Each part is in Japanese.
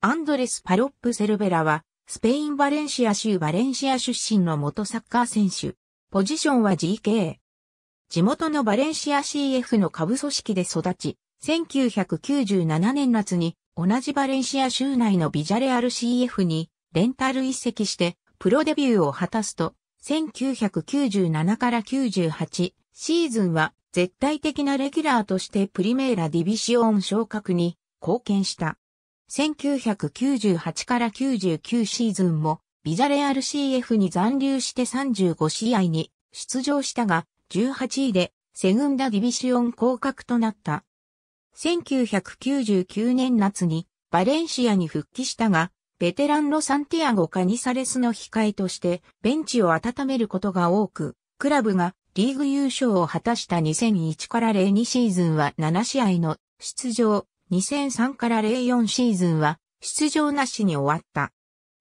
アンドレス・パロップ・セルベラは、スペイン・バレンシア州バレンシア出身の元サッカー選手。ポジションは GK。地元のバレンシア CF の下部組織で育ち、1997年夏に同じバレンシア州内のビジャレアル CF にレンタル一席してプロデビューを果たすと、1997から98シーズンは絶対的なレギュラーとしてプリメーラディビシオン昇格に貢献した。1998から99シーズンも、ビザレアル CF に残留して35試合に出場したが、18位でセグンダディビシオン降格となった。1999年夏にバレンシアに復帰したが、ベテランのサンティアゴ・カニサレスの控えとしてベンチを温めることが多く、クラブがリーグ優勝を果たした2001から02シーズンは7試合の出場、2003から04シーズンは出場なしに終わった。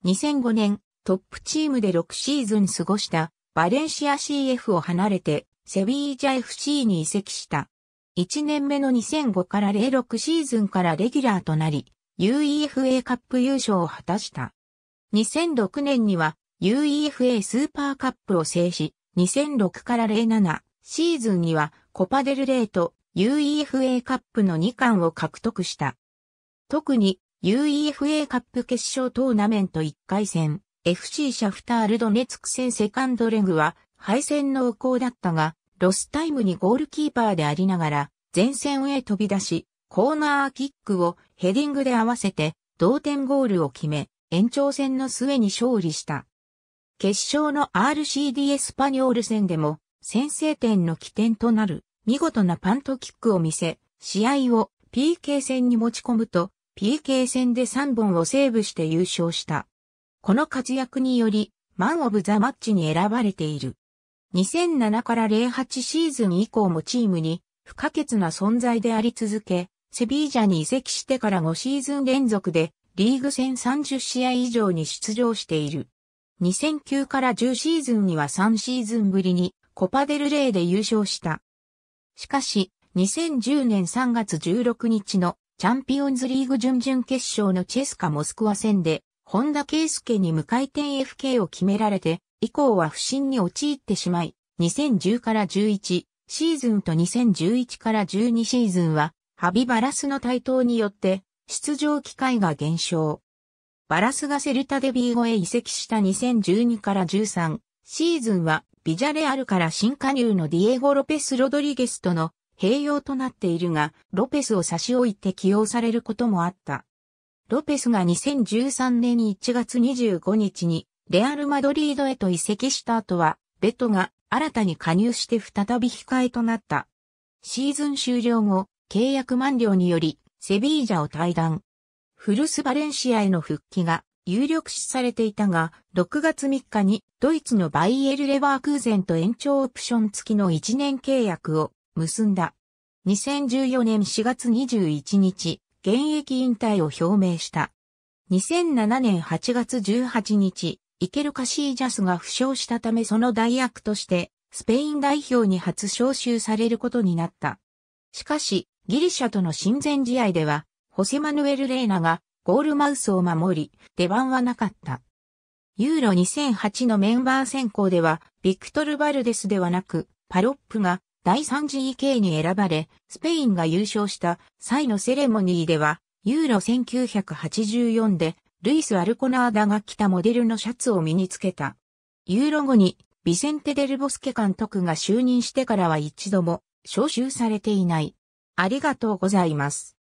2005年、トップチームで6シーズン過ごしたバレンシア CF を離れてセビージャ FC に移籍した。1年目の2005から06シーズンからレギュラーとなり、UEFA カップ優勝を果たした。2006年には UEFA スーパーカップを制し、2006から07シーズンにはコパデルレート UEFA カップの2冠を獲得した。特に UEFA カップ決勝トーナメント1回戦、FC シャフタールドネツク戦セカンドレグは敗戦の横行だったが、ロスタイムにゴールキーパーでありながら、前線へ飛び出し、コーナーキックをヘディングで合わせて、同点ゴールを決め、延長戦の末に勝利した。決勝の RCD エスパニョール戦でも、先制点の起点となる見事なパントキックを見せ、試合を PK 戦に持ち込むと、PK 戦で3本をセーブして優勝した。この活躍により、マン・オブ・ザ・マッチに選ばれている。2007から08シーズン以降もチームに不可欠な存在であり続け、セビージャに移籍してから5シーズン連続でリーグ戦30試合以上に出場している。2009から10シーズンには3シーズンぶりにコパデルレイで優勝した。しかし、2010年3月16日のチャンピオンズリーグ準々決勝のチェスカモスクワ戦で、本田圭介に無回転 FK を決められて、以降は不振に陥ってしまい、2010から11シーズンと2011から12シーズンは、ハビバラスの台頭によって、出場機会が減少。バラスがセルタデビー後へ移籍した2012から13シーズンはビジャレアルから新加入のディエゴ・ロペス・ロドリゲスとの併用となっているが、ロペスを差し置いて起用されることもあった。ロペスが2013年1月25日にレアル・マドリードへと移籍した後は、ベトが新たに加入して再び控えとなった。シーズン終了後、契約満了により、セビージャを退団。フルス・バレンシアへの復帰が有力視されていたが、6月3日にドイツのバイエル・レバークーゼンと延長オプション付きの1年契約を結んだ。2014年4月21日、現役引退を表明した。2007年8月18日、イケル・カシージャスが負傷したためその代役として、スペイン代表に初招集されることになった。しかし、ギリシャとの親善試合では、ホセマヌエル・レーナがゴールマウスを守り、出番はなかった。ユーロ2008のメンバー選考では、ビクトル・バルデスではなく、パロップが第 3GK に選ばれ、スペインが優勝した際のセレモニーでは、ユーロ1984で、ルイス・アルコナーダが着たモデルのシャツを身につけた。ユーロ後に、ビセンテ・デルボスケ監督が就任してからは一度も、招集されていない。ありがとうございます。